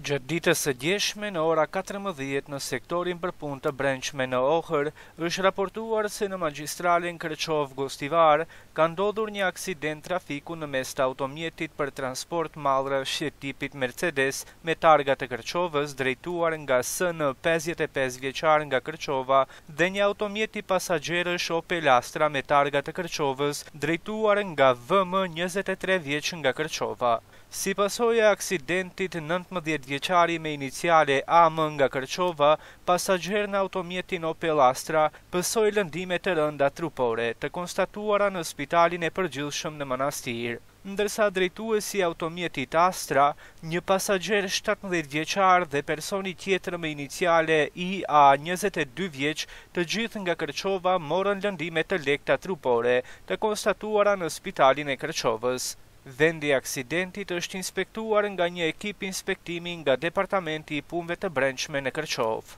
Gjëtë ditës së djeshme në ora 14 në sektorin për pun të brendshme në Ohër, është raportuar se në magistralin Kërqov-Gostivar ka ndodhur një aksident trafiku në mes të automjetit për transport malrë shqetipit tipit Mercedes me targa të Kërqovës drejtuar nga së në 55 vjeqar nga Kërqova dhe një automjeti pasagjere shope lastra me targa të Kërqovës drejtuar nga vëmë 23 vjeq nga Kërqova. Si pasoj e aksidentit 19 vjeqari me iniciale AM nga Kërqova, pasagjer në automjetin Opel Astra pësoj lëndime të rënda trupore të konstatuara në spitalin e përgjithshëm në Manastirë Ndërsa drejtu e si automjetit Astra, një pasagjer 17 vjeqar dhe personi tjetër me iniciale IA 22 vjeq të gjithë nga Kërqova morën lëndime të lekta trupore të konstatuara në spitalin e Kërqovës. Vendi i aksidentit është inspektuar nga një ekip inspektimi nga departamenti i punëve të brendshme në Kërçov.